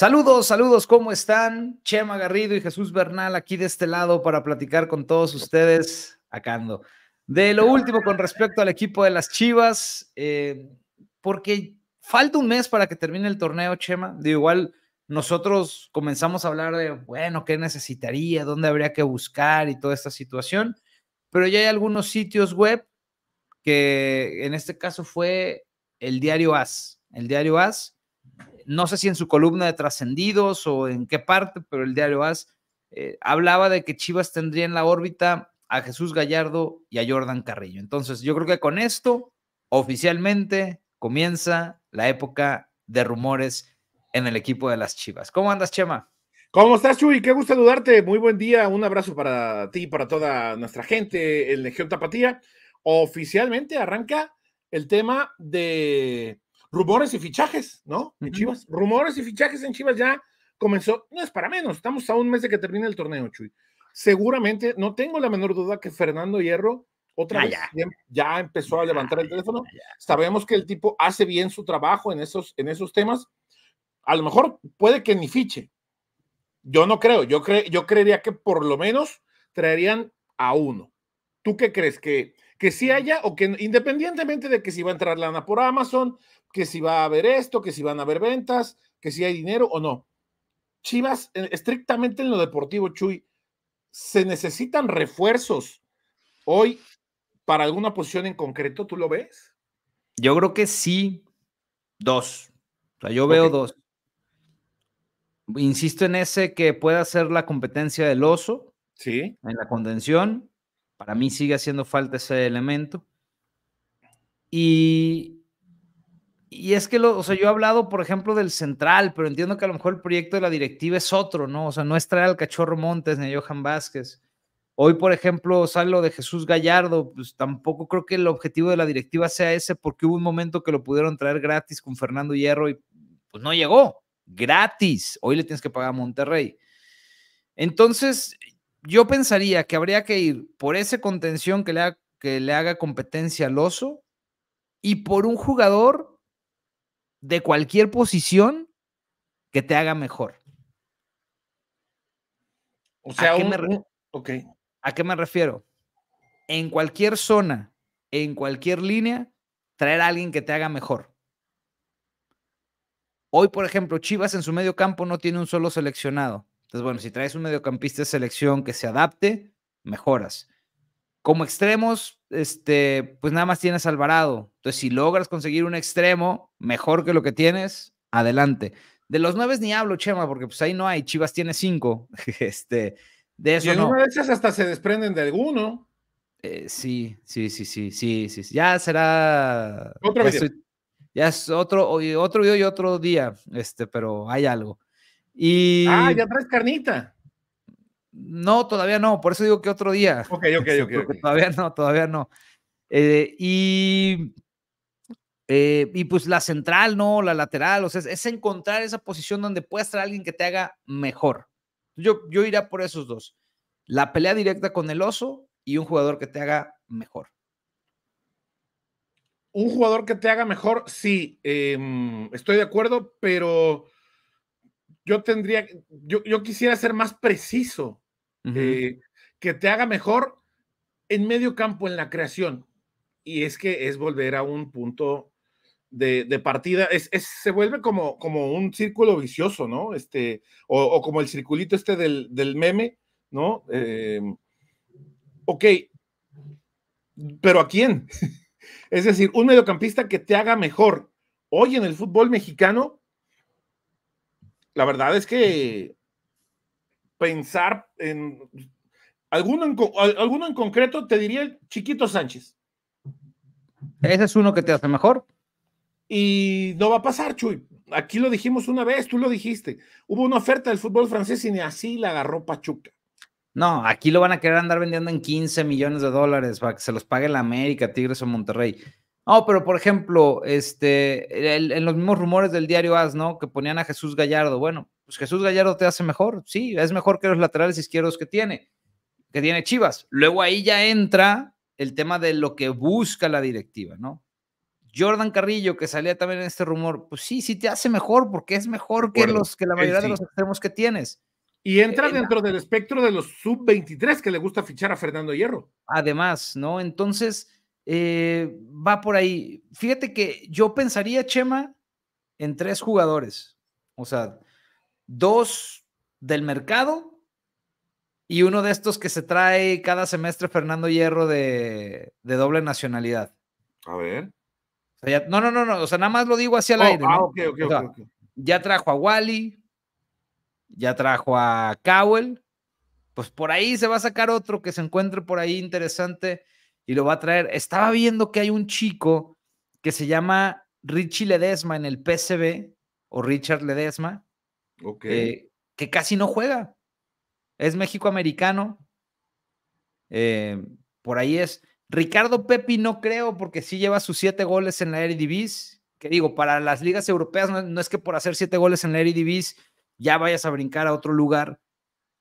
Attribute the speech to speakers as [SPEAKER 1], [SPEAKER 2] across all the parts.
[SPEAKER 1] Saludos, saludos, ¿cómo están? Chema Garrido y Jesús Bernal aquí de este lado para platicar con todos ustedes, acando. De lo último con respecto al equipo de las Chivas, eh, porque falta un mes para que termine el torneo, Chema. De igual, nosotros comenzamos a hablar de, bueno, qué necesitaría, dónde habría que buscar y toda esta situación, pero ya hay algunos sitios web que en este caso fue el diario AS, el diario AS, no sé si en su columna de trascendidos o en qué parte, pero el diario AS eh, hablaba de que Chivas tendría en la órbita a Jesús Gallardo y a Jordan Carrillo. Entonces, yo creo que con esto oficialmente comienza la época de rumores en el equipo de las Chivas. ¿Cómo andas, Chema? ¿Cómo estás, Chuy? Qué gusto saludarte. Muy buen día. Un abrazo para ti y para toda nuestra gente
[SPEAKER 2] El Legión Tapatía. Oficialmente arranca el tema de rumores y fichajes, ¿no? En Chivas. Rumores y fichajes en Chivas ya comenzó. No es para menos, estamos a un mes de que termine el torneo, Chuy. Seguramente, no tengo la menor duda que Fernando Hierro otra ah, vez ya. empezó a levantar el teléfono. Sabemos que el tipo hace bien su trabajo en esos, en esos temas. A lo mejor puede que ni fiche. Yo no creo. Yo, yo creería que por lo menos traerían a uno. ¿Tú qué crees? ¿Que, que sí haya o que independientemente de que si va a entrar lana por Amazon, que si va a haber esto, que si van a haber ventas, que si hay dinero o no. Chivas, estrictamente en lo deportivo, Chuy, se necesitan refuerzos hoy para alguna posición en concreto, ¿tú lo ves?
[SPEAKER 1] Yo creo que sí, dos. O sea, yo veo dos. Insisto en ese que pueda ser la competencia del oso. Sí. En la contención. Para mí sigue haciendo falta ese elemento. Y y es que, lo, o sea, yo he hablado, por ejemplo, del central, pero entiendo que a lo mejor el proyecto de la directiva es otro, ¿no? O sea, no es traer al cachorro Montes ni a Johan Vázquez. Hoy, por ejemplo, sale lo de Jesús Gallardo, pues tampoco creo que el objetivo de la directiva sea ese, porque hubo un momento que lo pudieron traer gratis con Fernando Hierro y pues no llegó, gratis. Hoy le tienes que pagar a Monterrey. Entonces, yo pensaría que habría que ir por ese contención que le, que le haga competencia al oso y por un jugador de cualquier posición que te haga mejor. O sea, ¿A qué, ¿a qué me refiero? En cualquier zona, en cualquier línea, traer a alguien que te haga mejor. Hoy, por ejemplo, Chivas en su medio campo no tiene un solo seleccionado. Entonces, bueno, si traes un mediocampista de selección que se adapte, mejoras. Como extremos, este, pues nada más tienes Alvarado. Entonces, si logras conseguir un extremo mejor que lo que tienes, adelante. De los nueve ni hablo, Chema, porque pues ahí no hay. Chivas tiene cinco. Este, de eso y no. hasta se desprenden de alguno. Eh, sí, sí, sí, sí, sí, sí. Ya será. Otro es otro, otro video y otro día, este, pero hay algo. Ah, ya traes carnita. No, todavía no, por eso digo que otro día. Ok, ok, este, ok. Todavía no, todavía no. Eh, y, eh, y pues la central, ¿no? La lateral, o sea, es, encontrar esa posición donde puedas estar alguien que te haga mejor. Yo, yo iría por esos dos. La pelea directa con el oso y un jugador que te haga mejor. Un jugador que te haga mejor, sí,
[SPEAKER 2] em, estoy de acuerdo, pero yo tendría, yo, yo quisiera ser más preciso, eh, que te haga mejor en medio campo, en la creación. Y es que es volver a un punto de, partida, es, se vuelve como, como un círculo vicioso, ¿no? Este, o, como el circulito este del, meme, ¿no? Em, ok, pero ¿a quién? es decir, un mediocampista que te haga mejor. Hoy en el fútbol mexicano la verdad es que pensar en alguno en, alguno en concreto, te diría el Chiquito Sánchez.
[SPEAKER 1] Ese es uno que te hace mejor.
[SPEAKER 2] Y no va a pasar, Chuy. Aquí lo dijimos una vez, tú lo dijiste. Hubo una oferta del fútbol francés y ni así la agarró Pachuca.
[SPEAKER 1] No, aquí lo van a querer andar vendiendo en 15 millones de dólares para que se los pague la América, Tigres o Monterrey. No, pero por ejemplo, este, en los mismos rumores del diario AS, ¿no? Que ponían a Jesús Gallardo. Bueno, pues Jesús Gallardo te hace mejor, sí, es mejor que los laterales izquierdos que tiene, que tiene Chivas. Luego ahí ya entra el tema de lo que busca la directiva, ¿no? Jordan Carrillo, que salía también en este rumor, pues sí, sí te hace mejor, porque es mejor que los que la mayoría de los extremos que tienes. Y entra eh, dentro del espectro de los sub-23 que le gusta fichar a Fernando Hierro. Además, ¿no? Entonces, eh, va por ahí. Fíjate que yo pensaría, Chema, en tres jugadores. O sea, dos del mercado y uno de estos que se trae cada semestre Fernando Hierro de, doble nacionalidad. A ver. no, no, no, no. O sea, nada más lo digo hacia al oh, aire. Ah, ya trajo a Wally, ya trajo a Cowell. Pues por ahí se va a sacar otro que se encuentre por ahí interesante y lo va a traer. Estaba viendo que hay un chico que se llama Richie Ledesma en el PCB, o Richard Ledesma, eh, que casi no juega. Es México-americano. Eh, por ahí es. Ricardo Pepi no creo porque sí lleva sus siete goles en la Eredivisie. Que digo, para las ligas europeas no, es que por hacer siete goles en la Eredivisie ya vayas a brincar a otro lugar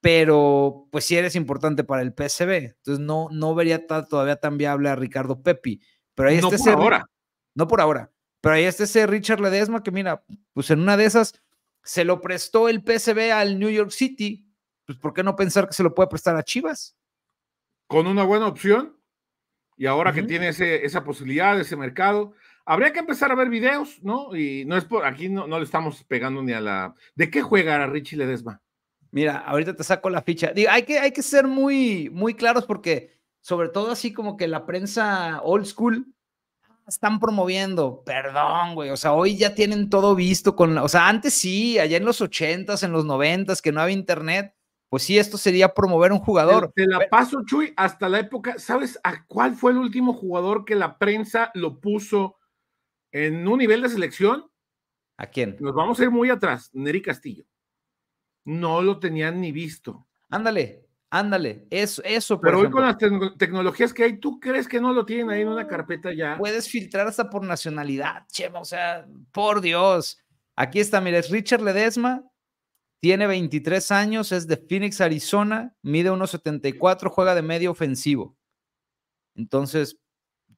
[SPEAKER 1] pero pues sí eres importante para el PSB. Entonces no, no vería todavía tan viable a Ricardo Pepi. Pero ahí no está ese, ahora. No por ahora. Pero ahí está ese Richard Ledesma que mira, pues en una de esas se lo prestó el PSB al New York City. Pues ¿por qué no pensar que se lo puede prestar a Chivas? Con una buena opción.
[SPEAKER 2] Y ahora que tiene esa posibilidad, ese mercado, habría que empezar a ver videos, ¿no? Y no es por aquí, no, no le estamos pegando ni a la. ¿De qué juega Richie Ledesma? Mira,
[SPEAKER 1] ahorita te saco la ficha. Digo, hay que, hay que ser muy, muy claros porque, sobre todo así como que la prensa old school están promoviendo, perdón, güey, o sea, hoy ya tienen todo visto con, o sea, antes sí, allá en los 80 en los noventas, que no había internet, pues sí, esto sería promover un jugador.
[SPEAKER 2] te la paso, Chuy, hasta la época, ¿sabes a cuál fue el último jugador que la prensa lo puso en un nivel de selección? ¿A quién? Nos vamos a ir muy atrás, Neri Castillo no lo tenían ni visto.
[SPEAKER 1] Ándale, ándale, eso, eso. Pero hoy con las tecnologías que hay, ¿tú crees que no lo tienen ahí en una carpeta ya? Puedes filtrar hasta por nacionalidad, Chema, o sea, por Dios. Aquí está, mira, es Richard Ledesma, tiene 23 años, es de Phoenix, Arizona, mide 1.74, juega de medio ofensivo. Entonces,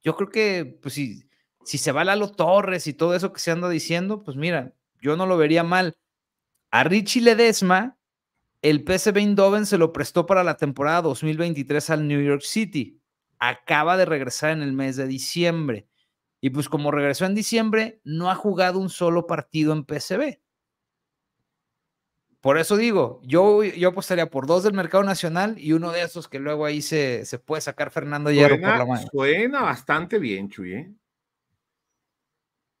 [SPEAKER 1] yo creo que, pues, si, si se va Lalo Torres y todo eso que se anda diciendo, pues mira, yo no lo vería mal. A Richie Ledesma, el PSV Eindhoven se lo prestó para la temporada 2023 al New York City. Acaba de regresar en el mes de diciembre. Y pues como regresó en diciembre, no ha jugado un solo partido en PSV. Por eso digo, yo, yo apostaría por dos del mercado nacional y uno de esos que luego ahí se, puede sacar Fernando suena, por la mano.
[SPEAKER 2] Suena bastante bien, Chuy. ¿eh?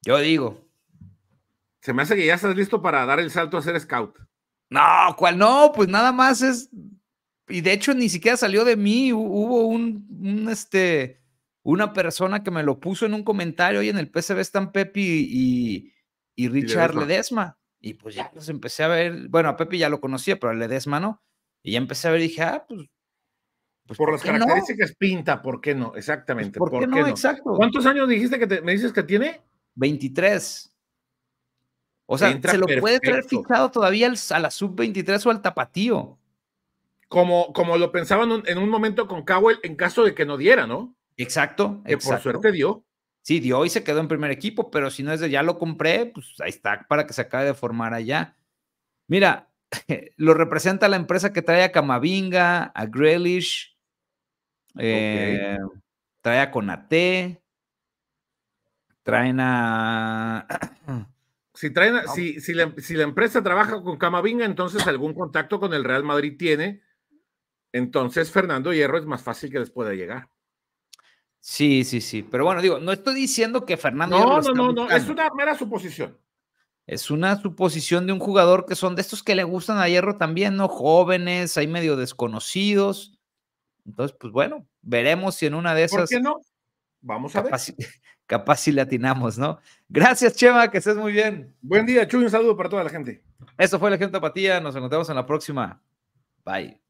[SPEAKER 2] Yo digo, se me hace que ya estás listo para dar el salto a ser scout. No,
[SPEAKER 1] cual no, pues nada más es. Y de hecho, ni siquiera salió de mí. Hubo un, este, una persona que me lo puso en un comentario. y en el PCB están Pepi y, Richard Ledesma. Y pues ya los empecé a ver. Bueno, a Pepi ya lo conocía, pero a Ledesma no. Y ya empecé a ver y dije, ah, pues. pues por, las características pinta, ¿por qué no? Pues, Exactamente. ¿por, qué, no? Exacto. ¿Cuántos años dijiste que te, me dices que tiene? 23. O sea, se lo puede traer fichado todavía a la sub-23 o al tapatío.
[SPEAKER 2] Como, como lo pensaban en un momento con Cowell en caso de que no diera, ¿no?
[SPEAKER 1] Exacto. Que por suerte dio. Sí, dio y se quedó en primer equipo, pero si no es de ya lo compré, pues ahí está para que se acabe de formar allá. Mira, lo representa la empresa que trae a Camavinga, a Grealish, eh, trae a Conate, traen a
[SPEAKER 2] Si, traen, si, la, empresa trabaja con Camavinga, entonces algún contacto con el Real Madrid tiene. Entonces Fernando Hierro es más fácil que les pueda llegar.
[SPEAKER 1] Sí, sí, sí. Pero bueno, digo, no estoy diciendo que Fernando. No, no, no, no. Es una mera suposición. Es una suposición de un jugador que son de estos que le gustan a Hierro también, ¿no? Jóvenes, hay medio desconocidos. Entonces, pues bueno, veremos si en una de esas. ¿Por qué no? Vamos a ver. capaz si atinamos, ¿no? Gracias, Chema, que estés muy bien. Buen día, Chuy, un saludo para toda la gente. Eso fue la gente apatía nos encontramos en la próxima. Bye.